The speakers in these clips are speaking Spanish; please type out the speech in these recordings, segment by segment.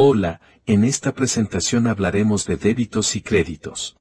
Hola, en esta presentación hablaremos de débitos y créditos.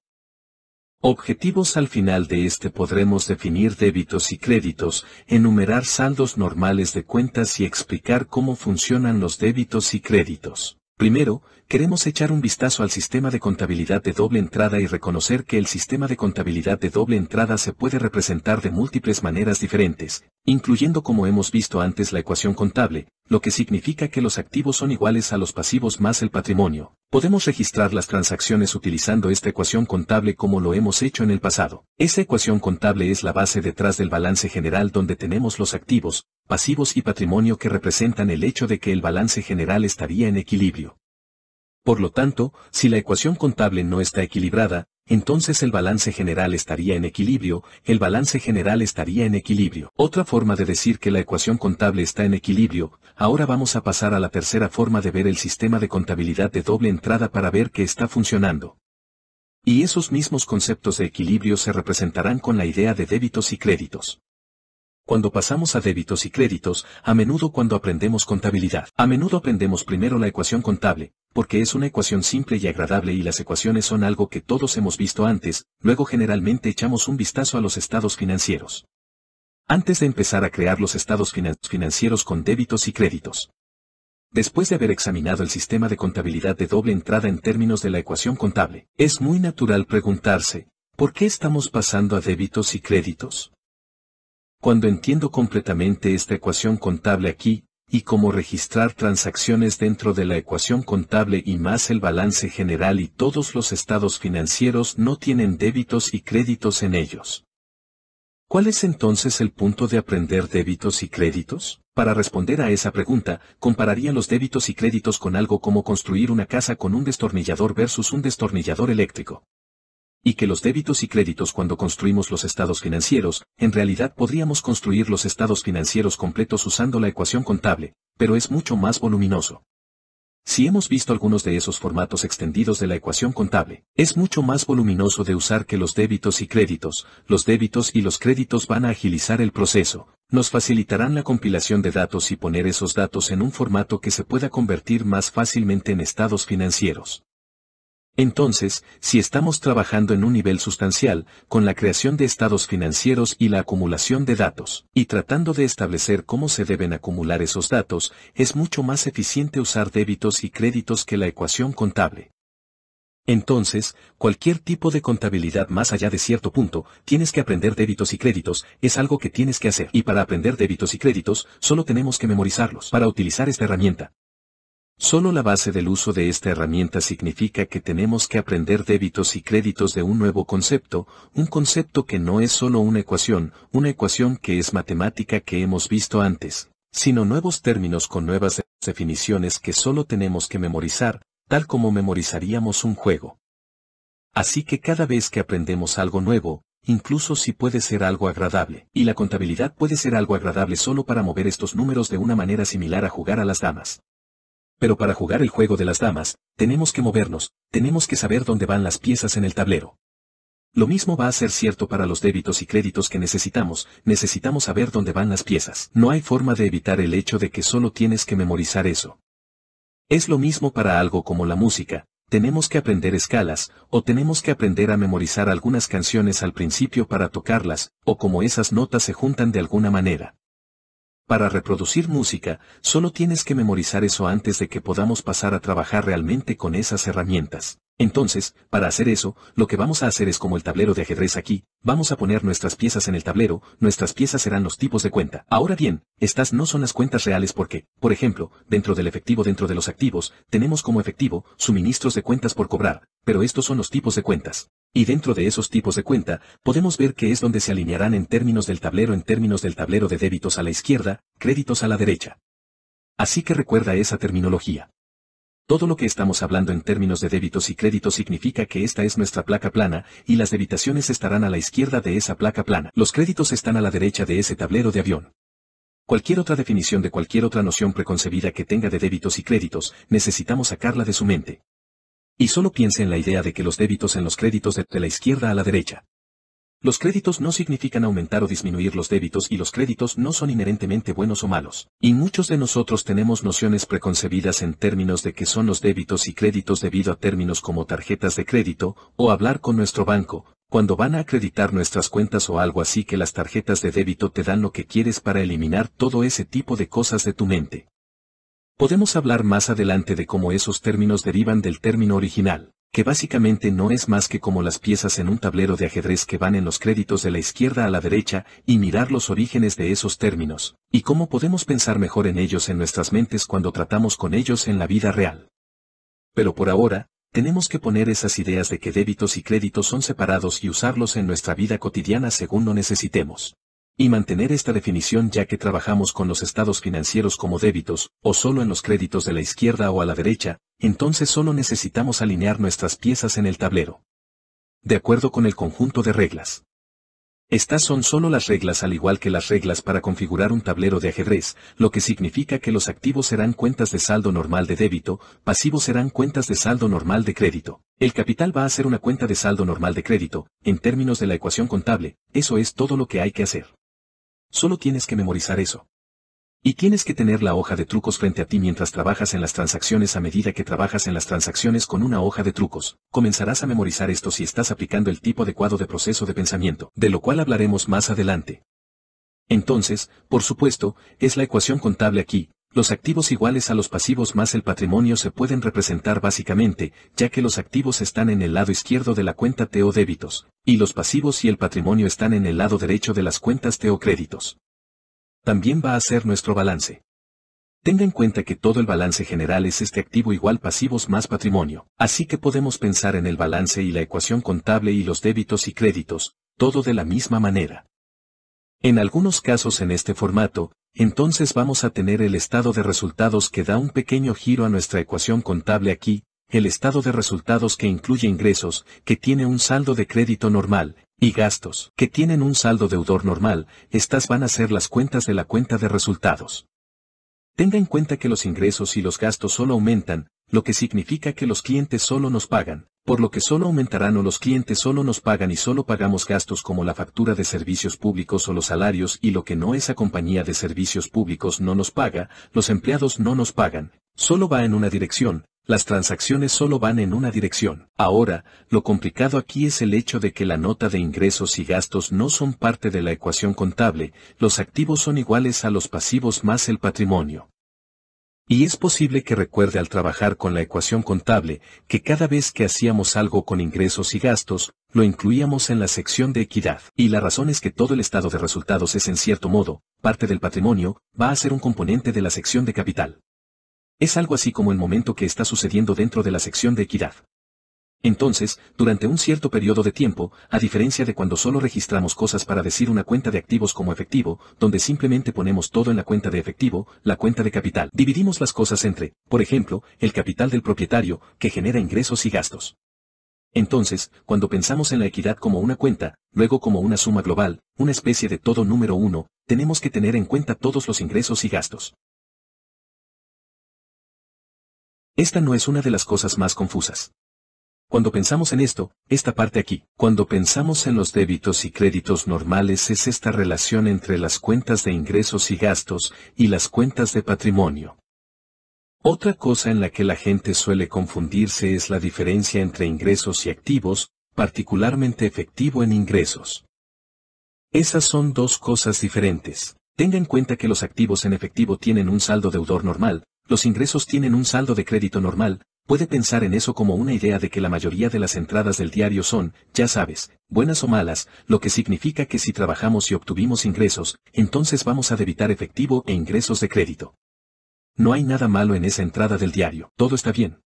Objetivos Al final de este podremos definir débitos y créditos, enumerar saldos normales de cuentas y explicar cómo funcionan los débitos y créditos. Primero, queremos echar un vistazo al sistema de contabilidad de doble entrada y reconocer que el sistema de contabilidad de doble entrada se puede representar de múltiples maneras diferentes, incluyendo como hemos visto antes la ecuación contable, lo que significa que los activos son iguales a los pasivos más el patrimonio. Podemos registrar las transacciones utilizando esta ecuación contable como lo hemos hecho en el pasado. Esta ecuación contable es la base detrás del balance general donde tenemos los activos, pasivos y patrimonio que representan el hecho de que el balance general estaría en equilibrio. Por lo tanto, si la ecuación contable no está equilibrada, entonces el balance general estaría en equilibrio, el balance general estaría en equilibrio. Otra forma de decir que la ecuación contable está en equilibrio, ahora vamos a pasar a la tercera forma de ver el sistema de contabilidad de doble entrada para ver que está funcionando. Y esos mismos conceptos de equilibrio se representarán con la idea de débitos y créditos. Cuando pasamos a débitos y créditos, a menudo cuando aprendemos contabilidad, a menudo aprendemos primero la ecuación contable, porque es una ecuación simple y agradable y las ecuaciones son algo que todos hemos visto antes, luego generalmente echamos un vistazo a los estados financieros. Antes de empezar a crear los estados financieros con débitos y créditos. Después de haber examinado el sistema de contabilidad de doble entrada en términos de la ecuación contable, es muy natural preguntarse, ¿por qué estamos pasando a débitos y créditos? cuando entiendo completamente esta ecuación contable aquí, y cómo registrar transacciones dentro de la ecuación contable y más el balance general y todos los estados financieros no tienen débitos y créditos en ellos. ¿Cuál es entonces el punto de aprender débitos y créditos? Para responder a esa pregunta, compararía los débitos y créditos con algo como construir una casa con un destornillador versus un destornillador eléctrico y que los débitos y créditos cuando construimos los estados financieros, en realidad podríamos construir los estados financieros completos usando la ecuación contable, pero es mucho más voluminoso. Si hemos visto algunos de esos formatos extendidos de la ecuación contable, es mucho más voluminoso de usar que los débitos y créditos. Los débitos y los créditos van a agilizar el proceso, nos facilitarán la compilación de datos y poner esos datos en un formato que se pueda convertir más fácilmente en estados financieros. Entonces, si estamos trabajando en un nivel sustancial, con la creación de estados financieros y la acumulación de datos, y tratando de establecer cómo se deben acumular esos datos, es mucho más eficiente usar débitos y créditos que la ecuación contable. Entonces, cualquier tipo de contabilidad más allá de cierto punto, tienes que aprender débitos y créditos, es algo que tienes que hacer. Y para aprender débitos y créditos, solo tenemos que memorizarlos. Para utilizar esta herramienta, Solo la base del uso de esta herramienta significa que tenemos que aprender débitos y créditos de un nuevo concepto, un concepto que no es solo una ecuación, una ecuación que es matemática que hemos visto antes, sino nuevos términos con nuevas definiciones que solo tenemos que memorizar, tal como memorizaríamos un juego. Así que cada vez que aprendemos algo nuevo, incluso si puede ser algo agradable, y la contabilidad puede ser algo agradable solo para mover estos números de una manera similar a jugar a las damas. Pero para jugar el juego de las damas, tenemos que movernos, tenemos que saber dónde van las piezas en el tablero. Lo mismo va a ser cierto para los débitos y créditos que necesitamos, necesitamos saber dónde van las piezas. No hay forma de evitar el hecho de que solo tienes que memorizar eso. Es lo mismo para algo como la música, tenemos que aprender escalas, o tenemos que aprender a memorizar algunas canciones al principio para tocarlas, o como esas notas se juntan de alguna manera. Para reproducir música, solo tienes que memorizar eso antes de que podamos pasar a trabajar realmente con esas herramientas. Entonces, para hacer eso, lo que vamos a hacer es como el tablero de ajedrez aquí, vamos a poner nuestras piezas en el tablero, nuestras piezas serán los tipos de cuenta. Ahora bien, estas no son las cuentas reales porque, por ejemplo, dentro del efectivo dentro de los activos, tenemos como efectivo, suministros de cuentas por cobrar, pero estos son los tipos de cuentas. Y dentro de esos tipos de cuenta, podemos ver que es donde se alinearán en términos del tablero en términos del tablero de débitos a la izquierda, créditos a la derecha. Así que recuerda esa terminología. Todo lo que estamos hablando en términos de débitos y créditos significa que esta es nuestra placa plana, y las debitaciones estarán a la izquierda de esa placa plana. Los créditos están a la derecha de ese tablero de avión. Cualquier otra definición de cualquier otra noción preconcebida que tenga de débitos y créditos, necesitamos sacarla de su mente. Y solo piense en la idea de que los débitos en los créditos de, de la izquierda a la derecha. Los créditos no significan aumentar o disminuir los débitos y los créditos no son inherentemente buenos o malos. Y muchos de nosotros tenemos nociones preconcebidas en términos de qué son los débitos y créditos debido a términos como tarjetas de crédito, o hablar con nuestro banco, cuando van a acreditar nuestras cuentas o algo así que las tarjetas de débito te dan lo que quieres para eliminar todo ese tipo de cosas de tu mente. Podemos hablar más adelante de cómo esos términos derivan del término original que básicamente no es más que como las piezas en un tablero de ajedrez que van en los créditos de la izquierda a la derecha, y mirar los orígenes de esos términos, y cómo podemos pensar mejor en ellos en nuestras mentes cuando tratamos con ellos en la vida real. Pero por ahora, tenemos que poner esas ideas de que débitos y créditos son separados y usarlos en nuestra vida cotidiana según lo necesitemos. Y mantener esta definición ya que trabajamos con los estados financieros como débitos, o solo en los créditos de la izquierda o a la derecha, entonces solo necesitamos alinear nuestras piezas en el tablero. De acuerdo con el conjunto de reglas. Estas son solo las reglas al igual que las reglas para configurar un tablero de ajedrez, lo que significa que los activos serán cuentas de saldo normal de débito, pasivos serán cuentas de saldo normal de crédito. El capital va a ser una cuenta de saldo normal de crédito, en términos de la ecuación contable, eso es todo lo que hay que hacer. Solo tienes que memorizar eso. Y tienes que tener la hoja de trucos frente a ti mientras trabajas en las transacciones a medida que trabajas en las transacciones con una hoja de trucos. Comenzarás a memorizar esto si estás aplicando el tipo adecuado de proceso de pensamiento, de lo cual hablaremos más adelante. Entonces, por supuesto, es la ecuación contable aquí, los activos iguales a los pasivos más el patrimonio se pueden representar básicamente, ya que los activos están en el lado izquierdo de la cuenta T o débitos, y los pasivos y el patrimonio están en el lado derecho de las cuentas T o créditos también va a ser nuestro balance. Tenga en cuenta que todo el balance general es este activo igual pasivos más patrimonio, así que podemos pensar en el balance y la ecuación contable y los débitos y créditos, todo de la misma manera. En algunos casos en este formato, entonces vamos a tener el estado de resultados que da un pequeño giro a nuestra ecuación contable aquí, el estado de resultados que incluye ingresos, que tiene un saldo de crédito normal, y gastos, que tienen un saldo deudor normal, estas van a ser las cuentas de la cuenta de resultados. Tenga en cuenta que los ingresos y los gastos solo aumentan, lo que significa que los clientes solo nos pagan, por lo que solo aumentarán o los clientes solo nos pagan y solo pagamos gastos como la factura de servicios públicos o los salarios y lo que no esa compañía de servicios públicos no nos paga, los empleados no nos pagan, solo va en una dirección, las transacciones solo van en una dirección. Ahora, lo complicado aquí es el hecho de que la nota de ingresos y gastos no son parte de la ecuación contable, los activos son iguales a los pasivos más el patrimonio. Y es posible que recuerde al trabajar con la ecuación contable que cada vez que hacíamos algo con ingresos y gastos, lo incluíamos en la sección de equidad. Y la razón es que todo el estado de resultados es en cierto modo, parte del patrimonio, va a ser un componente de la sección de capital. Es algo así como el momento que está sucediendo dentro de la sección de equidad. Entonces, durante un cierto periodo de tiempo, a diferencia de cuando solo registramos cosas para decir una cuenta de activos como efectivo, donde simplemente ponemos todo en la cuenta de efectivo, la cuenta de capital, dividimos las cosas entre, por ejemplo, el capital del propietario, que genera ingresos y gastos. Entonces, cuando pensamos en la equidad como una cuenta, luego como una suma global, una especie de todo número uno, tenemos que tener en cuenta todos los ingresos y gastos. Esta no es una de las cosas más confusas. Cuando pensamos en esto, esta parte aquí, cuando pensamos en los débitos y créditos normales es esta relación entre las cuentas de ingresos y gastos y las cuentas de patrimonio. Otra cosa en la que la gente suele confundirse es la diferencia entre ingresos y activos, particularmente efectivo en ingresos. Esas son dos cosas diferentes. Tenga en cuenta que los activos en efectivo tienen un saldo deudor normal, los ingresos tienen un saldo de crédito normal, puede pensar en eso como una idea de que la mayoría de las entradas del diario son, ya sabes, buenas o malas, lo que significa que si trabajamos y obtuvimos ingresos, entonces vamos a debitar efectivo e ingresos de crédito. No hay nada malo en esa entrada del diario, todo está bien.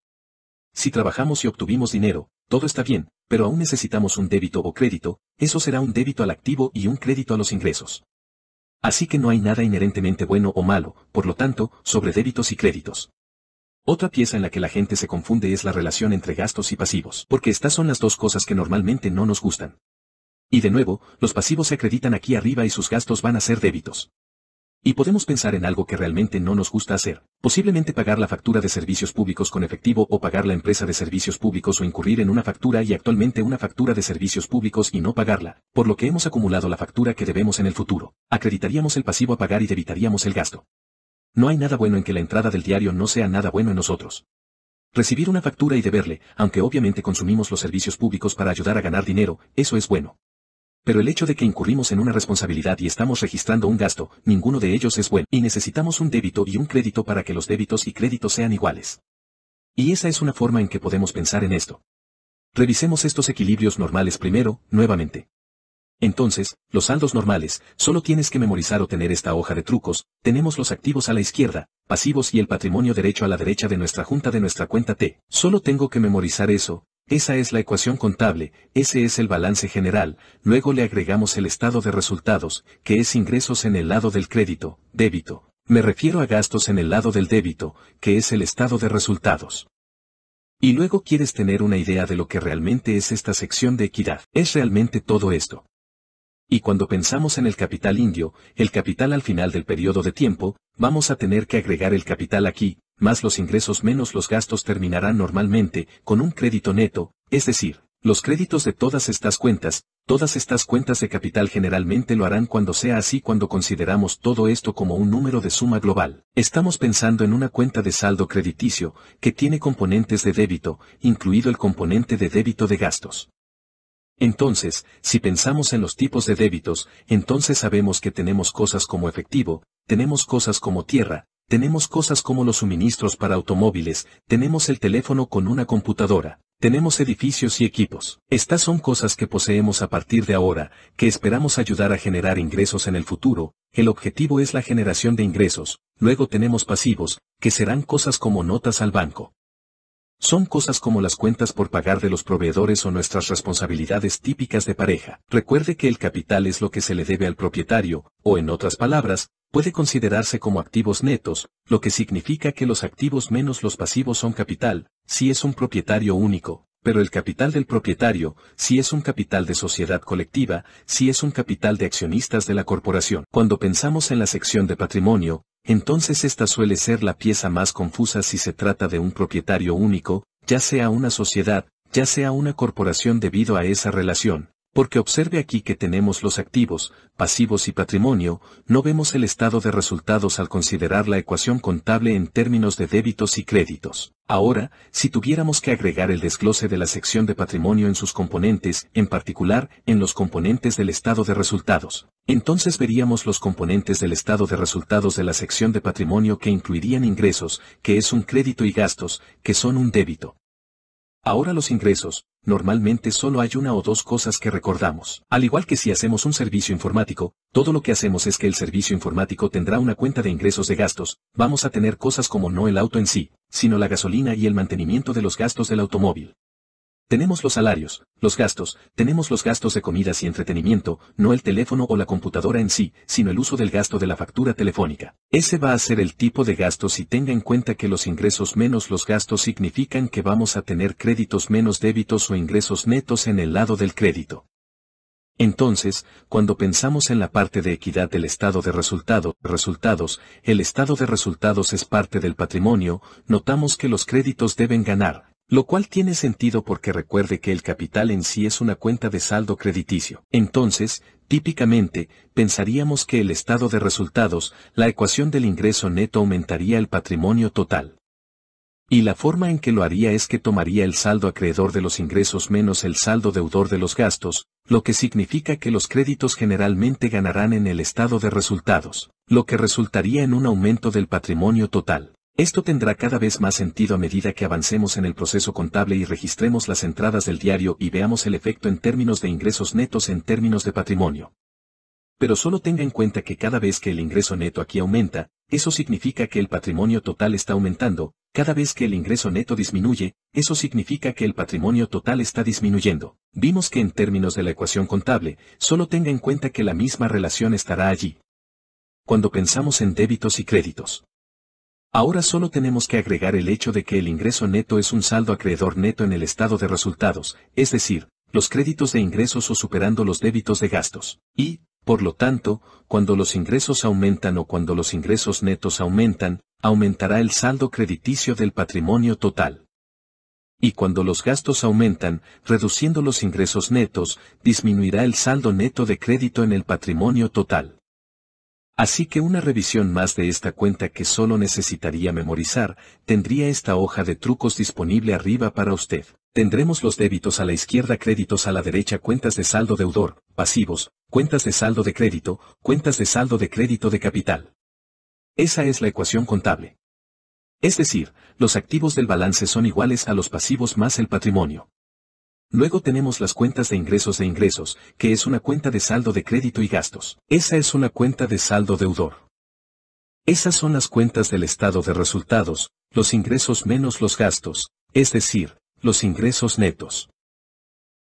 Si trabajamos y obtuvimos dinero, todo está bien, pero aún necesitamos un débito o crédito, eso será un débito al activo y un crédito a los ingresos. Así que no hay nada inherentemente bueno o malo, por lo tanto, sobre débitos y créditos. Otra pieza en la que la gente se confunde es la relación entre gastos y pasivos, porque estas son las dos cosas que normalmente no nos gustan. Y de nuevo, los pasivos se acreditan aquí arriba y sus gastos van a ser débitos. Y podemos pensar en algo que realmente no nos gusta hacer, posiblemente pagar la factura de servicios públicos con efectivo o pagar la empresa de servicios públicos o incurrir en una factura y actualmente una factura de servicios públicos y no pagarla, por lo que hemos acumulado la factura que debemos en el futuro. Acreditaríamos el pasivo a pagar y debitaríamos el gasto. No hay nada bueno en que la entrada del diario no sea nada bueno en nosotros. Recibir una factura y deberle, aunque obviamente consumimos los servicios públicos para ayudar a ganar dinero, eso es bueno. Pero el hecho de que incurrimos en una responsabilidad y estamos registrando un gasto, ninguno de ellos es bueno, y necesitamos un débito y un crédito para que los débitos y créditos sean iguales. Y esa es una forma en que podemos pensar en esto. Revisemos estos equilibrios normales primero, nuevamente. Entonces, los saldos normales, solo tienes que memorizar o tener esta hoja de trucos, tenemos los activos a la izquierda, pasivos y el patrimonio derecho a la derecha de nuestra junta de nuestra cuenta T. Solo tengo que memorizar eso, esa es la ecuación contable, ese es el balance general, luego le agregamos el estado de resultados, que es ingresos en el lado del crédito, débito. Me refiero a gastos en el lado del débito, que es el estado de resultados. Y luego quieres tener una idea de lo que realmente es esta sección de equidad. Es realmente todo esto. Y cuando pensamos en el capital indio, el capital al final del periodo de tiempo, vamos a tener que agregar el capital aquí, más los ingresos menos los gastos terminarán normalmente con un crédito neto, es decir, los créditos de todas estas cuentas, todas estas cuentas de capital generalmente lo harán cuando sea así cuando consideramos todo esto como un número de suma global. Estamos pensando en una cuenta de saldo crediticio, que tiene componentes de débito, incluido el componente de débito de gastos. Entonces, si pensamos en los tipos de débitos, entonces sabemos que tenemos cosas como efectivo, tenemos cosas como tierra, tenemos cosas como los suministros para automóviles, tenemos el teléfono con una computadora, tenemos edificios y equipos. Estas son cosas que poseemos a partir de ahora, que esperamos ayudar a generar ingresos en el futuro, el objetivo es la generación de ingresos, luego tenemos pasivos, que serán cosas como notas al banco. Son cosas como las cuentas por pagar de los proveedores o nuestras responsabilidades típicas de pareja. Recuerde que el capital es lo que se le debe al propietario, o en otras palabras, puede considerarse como activos netos, lo que significa que los activos menos los pasivos son capital, si es un propietario único pero el capital del propietario, si es un capital de sociedad colectiva, si es un capital de accionistas de la corporación. Cuando pensamos en la sección de patrimonio, entonces esta suele ser la pieza más confusa si se trata de un propietario único, ya sea una sociedad, ya sea una corporación debido a esa relación, porque observe aquí que tenemos los activos, pasivos y patrimonio, no vemos el estado de resultados al considerar la ecuación contable en términos de débitos y créditos. Ahora, si tuviéramos que agregar el desglose de la sección de patrimonio en sus componentes, en particular, en los componentes del estado de resultados, entonces veríamos los componentes del estado de resultados de la sección de patrimonio que incluirían ingresos, que es un crédito y gastos, que son un débito, Ahora los ingresos, normalmente solo hay una o dos cosas que recordamos. Al igual que si hacemos un servicio informático, todo lo que hacemos es que el servicio informático tendrá una cuenta de ingresos de gastos, vamos a tener cosas como no el auto en sí, sino la gasolina y el mantenimiento de los gastos del automóvil. Tenemos los salarios, los gastos, tenemos los gastos de comidas y entretenimiento, no el teléfono o la computadora en sí, sino el uso del gasto de la factura telefónica. Ese va a ser el tipo de gastos y tenga en cuenta que los ingresos menos los gastos significan que vamos a tener créditos menos débitos o ingresos netos en el lado del crédito. Entonces, cuando pensamos en la parte de equidad del estado de resultado, resultados, el estado de resultados es parte del patrimonio, notamos que los créditos deben ganar, lo cual tiene sentido porque recuerde que el capital en sí es una cuenta de saldo crediticio. Entonces, típicamente, pensaríamos que el estado de resultados, la ecuación del ingreso neto aumentaría el patrimonio total. Y la forma en que lo haría es que tomaría el saldo acreedor de los ingresos menos el saldo deudor de los gastos, lo que significa que los créditos generalmente ganarán en el estado de resultados, lo que resultaría en un aumento del patrimonio total. Esto tendrá cada vez más sentido a medida que avancemos en el proceso contable y registremos las entradas del diario y veamos el efecto en términos de ingresos netos en términos de patrimonio. Pero solo tenga en cuenta que cada vez que el ingreso neto aquí aumenta, eso significa que el patrimonio total está aumentando, cada vez que el ingreso neto disminuye, eso significa que el patrimonio total está disminuyendo. Vimos que en términos de la ecuación contable, solo tenga en cuenta que la misma relación estará allí. Cuando pensamos en débitos y créditos. Ahora solo tenemos que agregar el hecho de que el ingreso neto es un saldo acreedor neto en el estado de resultados, es decir, los créditos de ingresos o superando los débitos de gastos. Y, por lo tanto, cuando los ingresos aumentan o cuando los ingresos netos aumentan, aumentará el saldo crediticio del patrimonio total. Y cuando los gastos aumentan, reduciendo los ingresos netos, disminuirá el saldo neto de crédito en el patrimonio total. Así que una revisión más de esta cuenta que solo necesitaría memorizar, tendría esta hoja de trucos disponible arriba para usted. Tendremos los débitos a la izquierda, créditos a la derecha, cuentas de saldo deudor, pasivos, cuentas de saldo de crédito, cuentas de saldo de crédito de capital. Esa es la ecuación contable. Es decir, los activos del balance son iguales a los pasivos más el patrimonio. Luego tenemos las cuentas de ingresos e ingresos, que es una cuenta de saldo de crédito y gastos. Esa es una cuenta de saldo deudor. Esas son las cuentas del estado de resultados, los ingresos menos los gastos, es decir, los ingresos netos.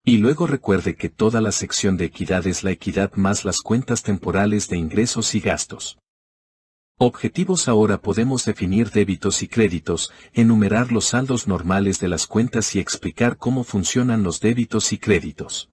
Y luego recuerde que toda la sección de equidad es la equidad más las cuentas temporales de ingresos y gastos. Objetivos Ahora podemos definir débitos y créditos, enumerar los saldos normales de las cuentas y explicar cómo funcionan los débitos y créditos.